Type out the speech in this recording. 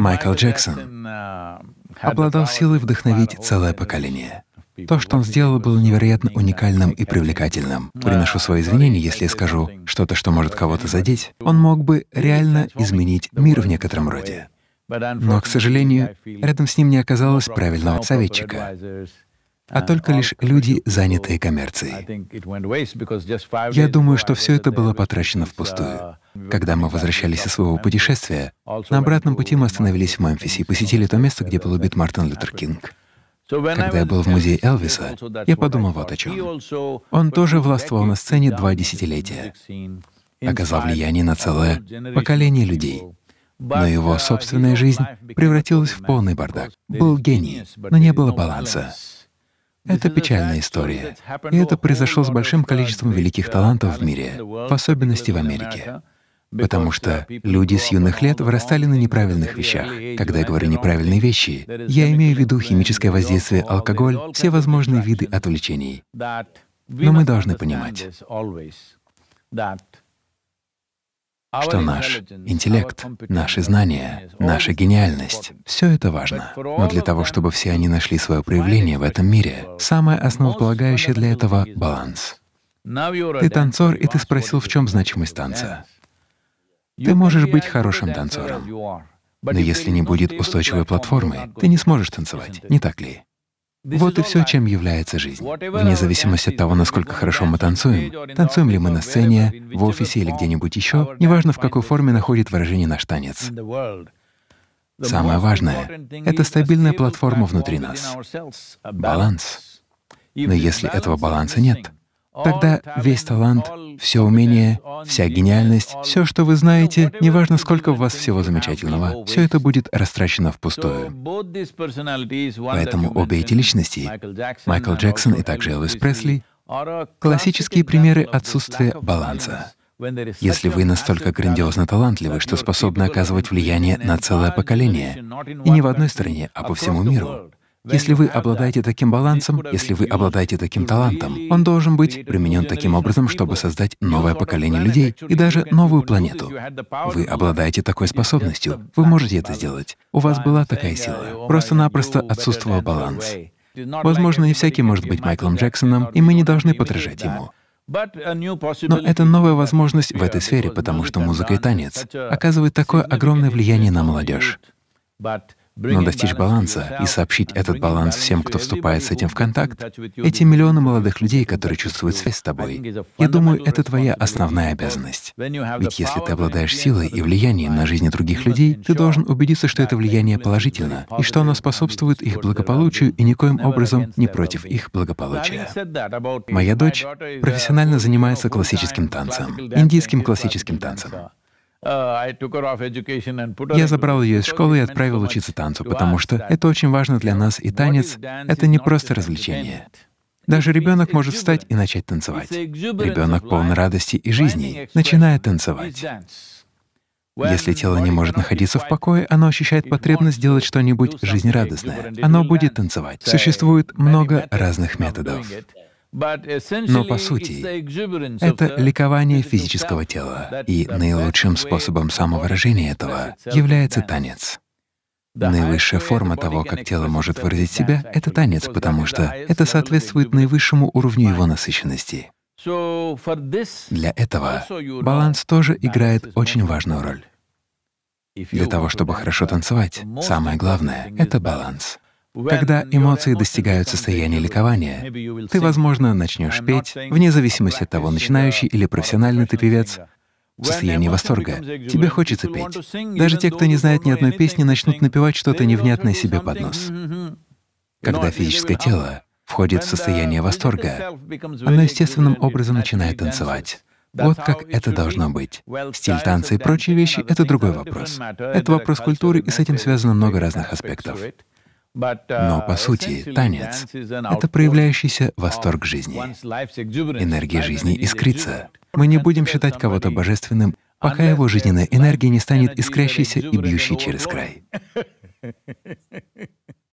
Майкл Джексон обладал силой вдохновить целое поколение. То, что он сделал, было невероятно уникальным и привлекательным. Приношу свои извинения, если я скажу что-то, что может кого-то задеть. Он мог бы реально изменить мир в некотором роде. Но, к сожалению, рядом с ним не оказалось правильного советчика, а только лишь люди, занятые коммерцией. Я думаю, что все это было потрачено впустую. Когда мы возвращались из своего путешествия, на обратном пути мы остановились в Мемфисе и посетили то место, где был убит Мартин Лютер Кинг. Когда я был в музее Элвиса, я подумал вот о чем. Он тоже властвовал на сцене два десятилетия, оказал влияние на целое поколение людей. Но его собственная жизнь превратилась в полный бардак. Был гений, но не было баланса. Это печальная история. И это произошло с большим количеством великих талантов в мире, в особенности в Америке. Потому что люди с юных лет вырастали на неправильных вещах. Когда я говорю «неправильные вещи», я имею в виду химическое воздействие, алкоголь, все возможные виды отвлечений. Но мы должны понимать, что наш интеллект, наши знания, наша гениальность — все это важно. Но для того, чтобы все они нашли свое проявление в этом мире, самое основополагающее для этого — баланс. Ты танцор, и ты спросил, в чем значимость танца. Ты можешь быть хорошим танцором, но если не будет устойчивой платформы, ты не сможешь танцевать, не так ли? Вот и все, чем является жизнь. Вне зависимости от того, насколько хорошо мы танцуем, танцуем ли мы на сцене, в офисе или где-нибудь еще, неважно, в какой форме находит выражение наш танец. Самое важное — это стабильная платформа внутри нас. Баланс. Но если этого баланса нет, Тогда весь талант, все умение, вся гениальность, все, что вы знаете, неважно, сколько в вас всего замечательного, все это будет растрачено впустую. Поэтому обе эти личности, Майкл Джексон и также Элвис Пресли, классические примеры отсутствия баланса. Если вы настолько грандиозно талантливы, что способны оказывать влияние на целое поколение, и не в одной стране, а по всему миру, если вы обладаете таким балансом, если вы обладаете таким талантом, он должен быть применен таким образом, чтобы создать новое поколение людей и даже новую планету. Вы обладаете такой способностью, вы можете это сделать. У вас была такая сила. Просто-напросто отсутствовал баланс. Возможно, не всякий может быть Майклом Джексоном, и мы не должны подражать ему. Но это новая возможность в этой сфере, потому что музыка и танец оказывают такое огромное влияние на молодежь. Но достичь баланса и сообщить этот баланс всем, кто вступает с этим в контакт, эти миллионы молодых людей, которые чувствуют связь с тобой, я думаю, это твоя основная обязанность. Ведь если ты обладаешь силой и влиянием на жизни других людей, ты должен убедиться, что это влияние положительно, и что оно способствует их благополучию и никоим образом не против их благополучия. Моя дочь uh, профессионально занимается классическим танцем, индийским классическим танцем. Я забрал ее из школы и отправил учиться танцу, потому что это очень важно для нас, и танец — это не просто развлечение. Даже ребенок может встать и начать танцевать. Ребенок полон радости и жизни, начинает танцевать. Если тело не может находиться в покое, оно ощущает потребность сделать что-нибудь жизнерадостное. Оно будет танцевать. Существует много разных методов. Но по сути, это ликование физического тела, и наилучшим способом самовыражения этого является танец. Наивысшая форма того, как тело может выразить себя, — это танец, потому что это соответствует наивысшему уровню его насыщенности. Для этого баланс тоже играет очень важную роль. Для того, чтобы хорошо танцевать, самое главное — это баланс. Когда эмоции достигают состояния ликования, ты, возможно, начнешь петь, вне зависимости от того, начинающий или профессиональный ты певец, в состоянии восторга. Тебе хочется петь. Даже те, кто не знает ни одной песни, начнут напевать что-то невнятное себе под нос. Когда физическое тело входит в состояние восторга, оно естественным образом начинает танцевать. Вот как это должно быть. Стиль танца и прочие вещи — это другой вопрос. Это вопрос культуры, и с этим связано много разных аспектов. Uh, Но, по сути, танец — это проявляющийся восторг жизни. Энергия жизни искрится. Мы не будем считать кого-то божественным, пока его жизненная энергия не станет искрящейся и бьющей через край.